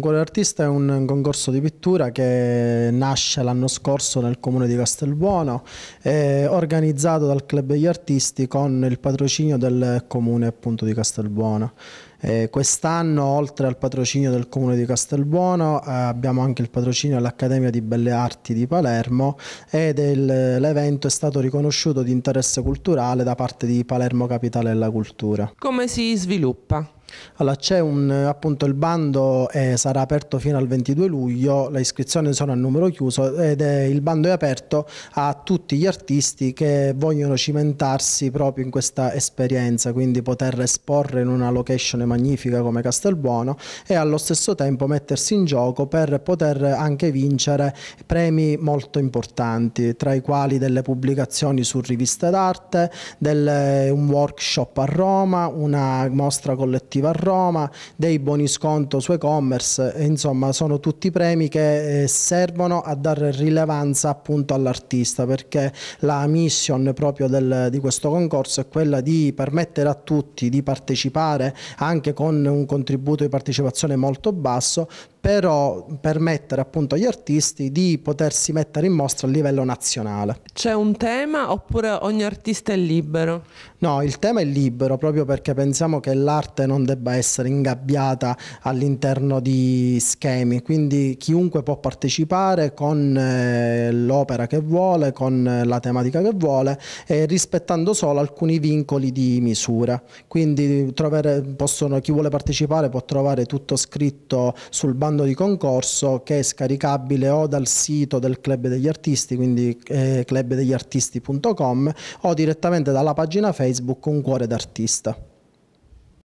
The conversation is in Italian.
Concorso cuore artista è un concorso di pittura che nasce l'anno scorso nel comune di Castelbuono, organizzato dal Club degli Artisti con il patrocinio del comune appunto di Castelbuono. Eh, Quest'anno, oltre al patrocinio del Comune di Castelbuono, eh, abbiamo anche il patrocinio dell'Accademia di Belle Arti di Palermo ed l'evento è stato riconosciuto di interesse culturale da parte di Palermo Capitale della Cultura. Come si sviluppa? Allora c'è un, appunto il bando eh, sarà aperto fino al 22 luglio, le iscrizioni sono a numero chiuso ed è, il bando è aperto a tutti gli artisti che vogliono cimentarsi proprio in questa esperienza, quindi poter esporre in una location magnifica come Castelbuono e allo stesso tempo mettersi in gioco per poter anche vincere premi molto importanti, tra i quali delle pubblicazioni su riviste d'arte, un workshop a Roma, una mostra collettiva Positiva a Roma, dei buoni sconto su e-commerce, insomma sono tutti premi che eh, servono a dare rilevanza appunto all'artista perché la mission proprio del, di questo concorso è quella di permettere a tutti di partecipare anche con un contributo di partecipazione molto basso però permettere appunto agli artisti di potersi mettere in mostra a livello nazionale. C'è un tema oppure ogni artista è libero? No, il tema è libero proprio perché pensiamo che l'arte non debba essere ingabbiata all'interno di schemi, quindi chiunque può partecipare con eh, l'opera che vuole, con eh, la tematica che vuole, eh, rispettando solo alcuni vincoli di misura. Quindi eh, trovare, possono, chi vuole partecipare può trovare tutto scritto sul bando di concorso che è scaricabile o dal sito del Club degli Artisti, quindi eh, clubdegliartisti.com o direttamente dalla pagina Facebook Un Cuore d'Artista.